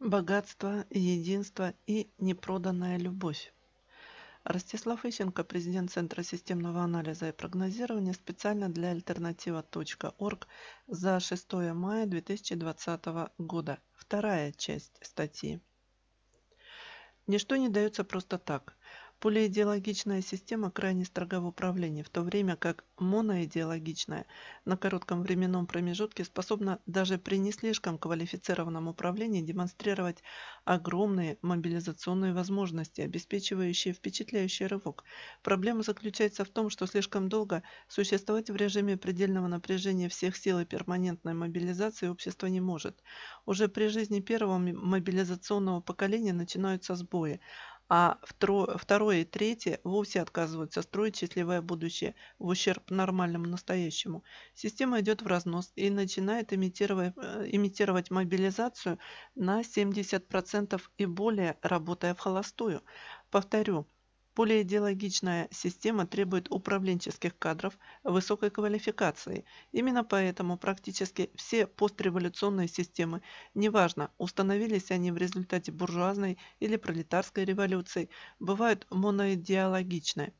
Богатство, единство и непроданная любовь. Ростислав Ищенко, президент Центра системного анализа и прогнозирования, специально для альтернатива.орг за 6 мая 2020 года. Вторая часть статьи. Ничто не дается просто так. Полиидеологичная система крайне строга в управлении, в то время как моноидеологичная на коротком временном промежутке способна даже при не слишком квалифицированном управлении демонстрировать огромные мобилизационные возможности, обеспечивающие впечатляющий рывок. Проблема заключается в том, что слишком долго существовать в режиме предельного напряжения всех сил и перманентной мобилизации общество не может. Уже при жизни первого мобилизационного поколения начинаются сбои – а второе и третье вовсе отказываются строить счастливое будущее в ущерб нормальному настоящему. Система идет в разнос и начинает имитировать, э, имитировать мобилизацию на 70% и более, работая в холостую. Повторю, Полиидеологичная система требует управленческих кадров высокой квалификации. Именно поэтому практически все постреволюционные системы, неважно, установились они в результате буржуазной или пролетарской революции, бывают моноидеологичны.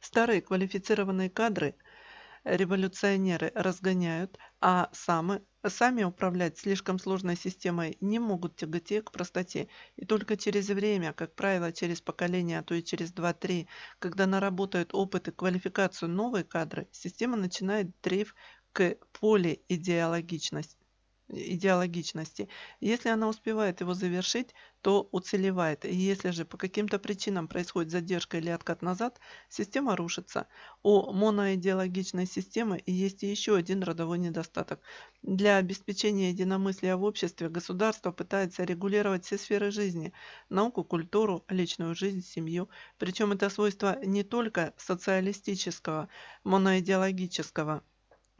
Старые квалифицированные кадры – революционеры разгоняют, а сами сами управлять слишком сложной системой не могут тяготея к простоте. И только через время, как правило, через поколение, а то и через 2-3, когда наработают опыт и квалификацию новые кадры, система начинает дрейф к полиидеологичности идеологичности. Если она успевает его завершить, то уцелевает. И если же по каким-то причинам происходит задержка или откат назад, система рушится. У моноидеологичной системы есть еще один родовой недостаток. Для обеспечения единомыслия в обществе государство пытается регулировать все сферы жизни – науку, культуру, личную жизнь, семью. Причем это свойство не только социалистического, моноидеологического –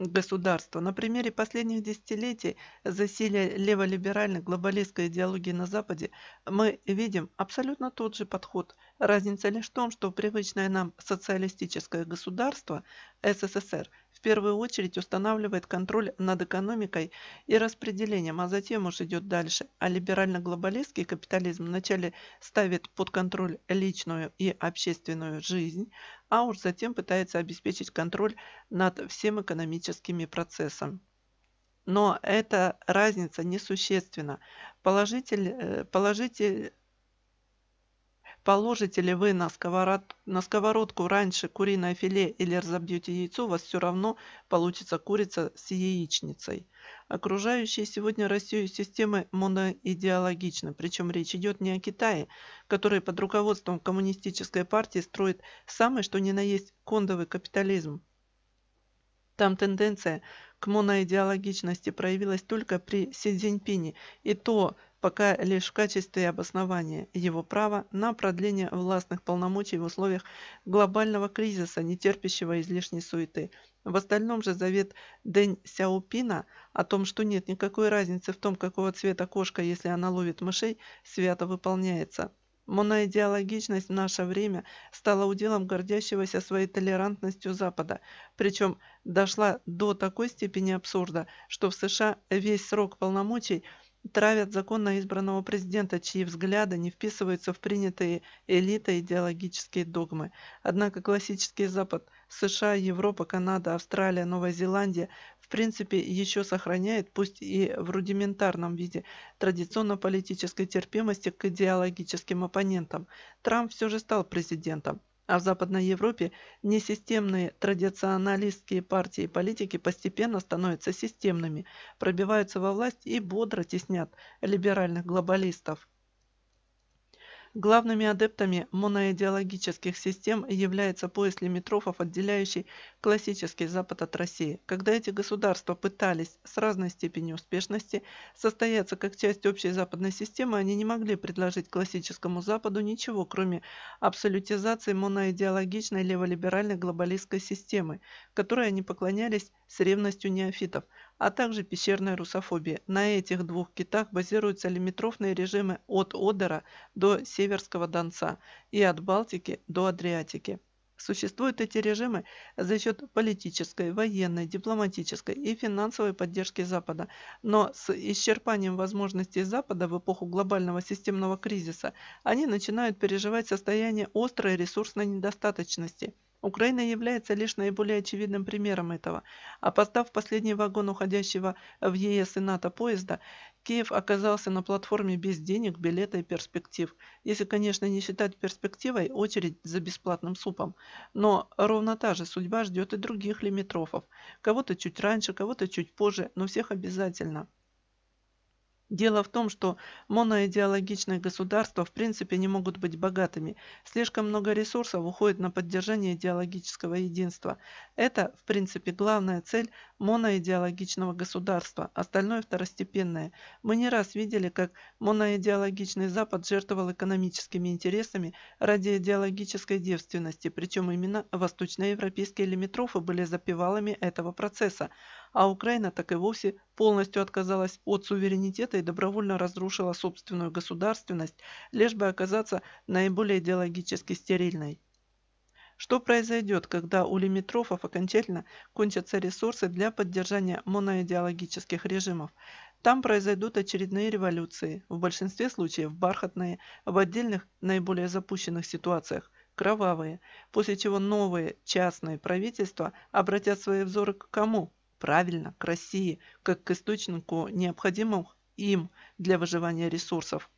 государства. На примере последних десятилетий засилия леволиберальной глобалистской идеологии на Западе мы видим абсолютно тот же подход. Разница лишь в том, что привычное нам социалистическое государство СССР в первую очередь устанавливает контроль над экономикой и распределением, а затем уж идет дальше. А либерально-глобалистский капитализм вначале ставит под контроль личную и общественную жизнь, а уж затем пытается обеспечить контроль над всем экономическими процессом. Но эта разница несущественна. Положитель, э, положитель, Положите ли вы на, сковород... на сковородку раньше куриное филе или разобьете яйцо, у вас все равно получится курица с яичницей. Окружающие сегодня Россию системы моноидеологичны, причем речь идет не о Китае, который под руководством коммунистической партии строит самый что ни на есть кондовый капитализм. Там тенденция к моноидеологичности проявилась только при Си Цзиньпине, и то – пока лишь в качестве обоснования его права на продление властных полномочий в условиях глобального кризиса, не терпящего излишней суеты. В остальном же завет Дэнь Сяопина о том, что нет никакой разницы в том, какого цвета кошка, если она ловит мышей, свято выполняется. Моноидеологичность в наше время стала уделом гордящегося своей толерантностью Запада, причем дошла до такой степени абсурда, что в США весь срок полномочий – травят законно избранного президента, чьи взгляды не вписываются в принятые элитой идеологические догмы. Однако классический Запад, США, Европа, Канада, Австралия, Новая Зеландия в принципе еще сохраняет, пусть и в рудиментарном виде, традиционно-политической терпимости к идеологическим оппонентам. Трамп все же стал президентом. А в Западной Европе несистемные традиционалистские партии и политики постепенно становятся системными, пробиваются во власть и бодро теснят либеральных глобалистов. Главными адептами моноидеологических систем является пояс лимитрофов, отделяющий классический Запад от России. Когда эти государства пытались с разной степенью успешности состояться как часть общей западной системы, они не могли предложить классическому Западу ничего, кроме абсолютизации моноидеологичной леволиберальной глобалистской системы, которой они поклонялись с ревностью неофитов, а также пещерной русофобии. На этих двух китах базируются лимитрофные режимы от Одера до Северского Донца и от Балтики до Адриатики. Существуют эти режимы за счет политической, военной, дипломатической и финансовой поддержки Запада. Но с исчерпанием возможностей Запада в эпоху глобального системного кризиса они начинают переживать состояние острой ресурсной недостаточности – Украина является лишь наиболее очевидным примером этого. Опоздав в последний вагон уходящего в ЕС и НАТО поезда, Киев оказался на платформе без денег, билета и перспектив. Если, конечно, не считать перспективой очередь за бесплатным супом. Но ровно та же судьба ждет и других лимитрофов. Кого-то чуть раньше, кого-то чуть позже, но всех обязательно. Дело в том, что моноидеологичные государства в принципе не могут быть богатыми. Слишком много ресурсов уходит на поддержание идеологического единства. Это, в принципе, главная цель моноидеологичного государства, остальное второстепенное. Мы не раз видели, как моноидеологичный Запад жертвовал экономическими интересами ради идеологической девственности, причем именно восточноевропейские лимитрофы были запивалами этого процесса а Украина так и вовсе полностью отказалась от суверенитета и добровольно разрушила собственную государственность, лишь бы оказаться наиболее идеологически стерильной. Что произойдет, когда у лимитрофов окончательно кончатся ресурсы для поддержания моноидеологических режимов? Там произойдут очередные революции, в большинстве случаев бархатные, в отдельных наиболее запущенных ситуациях – кровавые, после чего новые частные правительства обратят свои взоры к кому? правильно, к России, как к источнику необходимых им для выживания ресурсов.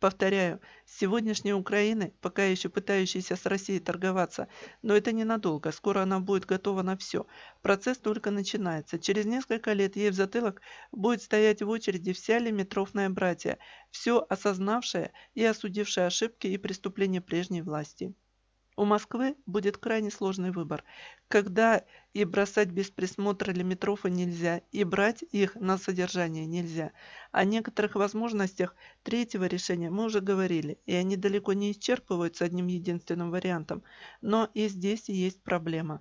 Повторяю, сегодняшняя Украина пока еще пытающейся с Россией торговаться, но это ненадолго, скоро она будет готова на все. Процесс только начинается. Через несколько лет ей в затылок будет стоять в очереди вся лимитрофная братья, все осознавшая и осудившая ошибки и преступления прежней власти. У Москвы будет крайне сложный выбор, когда и бросать без присмотра лимитрофы нельзя, и брать их на содержание нельзя. О некоторых возможностях третьего решения мы уже говорили, и они далеко не исчерпываются одним единственным вариантом, но и здесь есть проблема.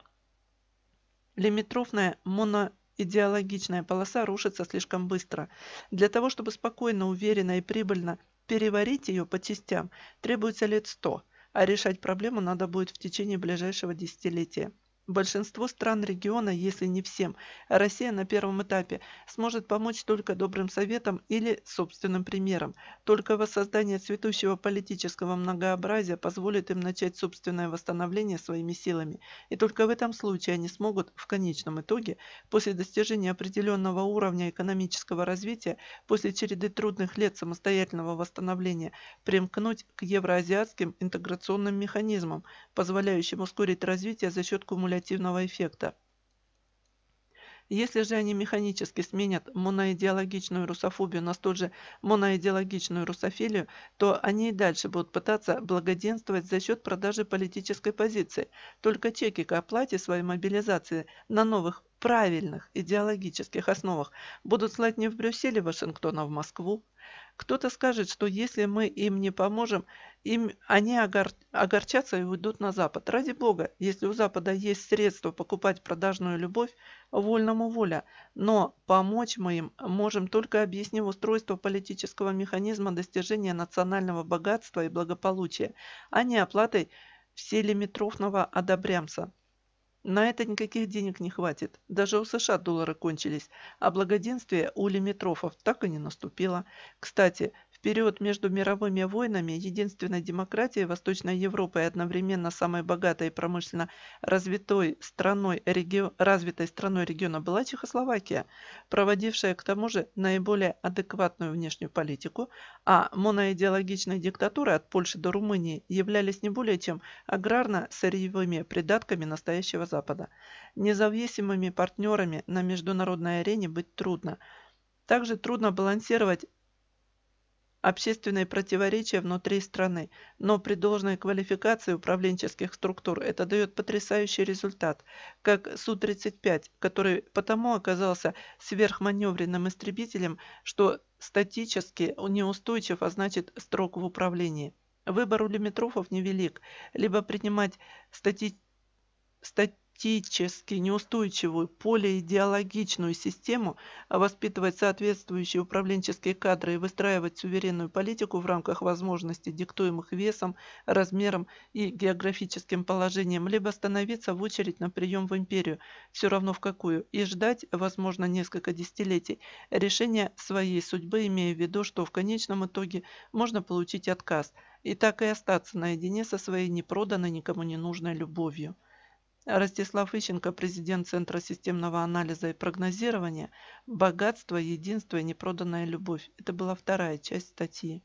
Лимитрофная моно Идеологичная полоса рушится слишком быстро. Для того, чтобы спокойно, уверенно и прибыльно переварить ее по частям, требуется лет сто – а решать проблему надо будет в течение ближайшего десятилетия Большинству стран региона, если не всем, Россия на первом этапе сможет помочь только добрым советом или собственным примером. Только воссоздание цветущего политического многообразия позволит им начать собственное восстановление своими силами. И только в этом случае они смогут в конечном итоге, после достижения определенного уровня экономического развития, после череды трудных лет самостоятельного восстановления, примкнуть к евроазиатским интеграционным механизмам, позволяющим ускорить развитие за счет кумуляции кумулятивного эффекта. Если же они механически сменят моноидеологичную русофобию на столь же моноидеологичную русофилию, то они и дальше будут пытаться благоденствовать за счет продажи политической позиции. Только чеки к оплате своей мобилизации на новых правильных идеологических основах будут слать не в Брюссель и а Вашингтон, а в Москву. Кто-то скажет, что если мы им не поможем, им, они огор, огорчатся и уйдут на Запад. Ради Бога, если у Запада есть средства покупать продажную любовь, вольному воля. Но помочь мы им можем только объяснив устройство политического механизма достижения национального богатства и благополучия, а не оплатой вселиметрофного одобрямца. На это никаких денег не хватит. Даже у США доллары кончились, а благоденствие у лимитрофов так и не наступило. Кстати, период между мировыми войнами единственной демократией Восточной Европы и одновременно самой богатой и промышленно развитой страной, реги... развитой страной региона была Чехословакия, проводившая к тому же наиболее адекватную внешнюю политику, а моноидеологичные диктатуры от Польши до Румынии являлись не более чем аграрно-сырьевыми придатками настоящего Запада. Независимыми партнерами на международной арене быть трудно – также трудно балансировать общественные противоречия внутри страны, но при должной квалификации управленческих структур это дает потрясающий результат, как Су-35, который потому оказался сверхманевренным истребителем, что статически неустойчив, а значит строг в управлении. Выбор у Лимитрофов невелик, либо принимать стати... стати политически неустойчивую, полиидеологичную систему, воспитывать соответствующие управленческие кадры и выстраивать суверенную политику в рамках возможностей, диктуемых весом, размером и географическим положением, либо становиться в очередь на прием в империю, все равно в какую, и ждать, возможно, несколько десятилетий, решения своей судьбы, имея в виду, что в конечном итоге можно получить отказ – и так и остаться наедине со своей непроданной никому не нужной любовью. Ростислав Ищенко, президент Центра системного анализа и прогнозирования «Богатство, единство и непроданная любовь». Это была вторая часть статьи.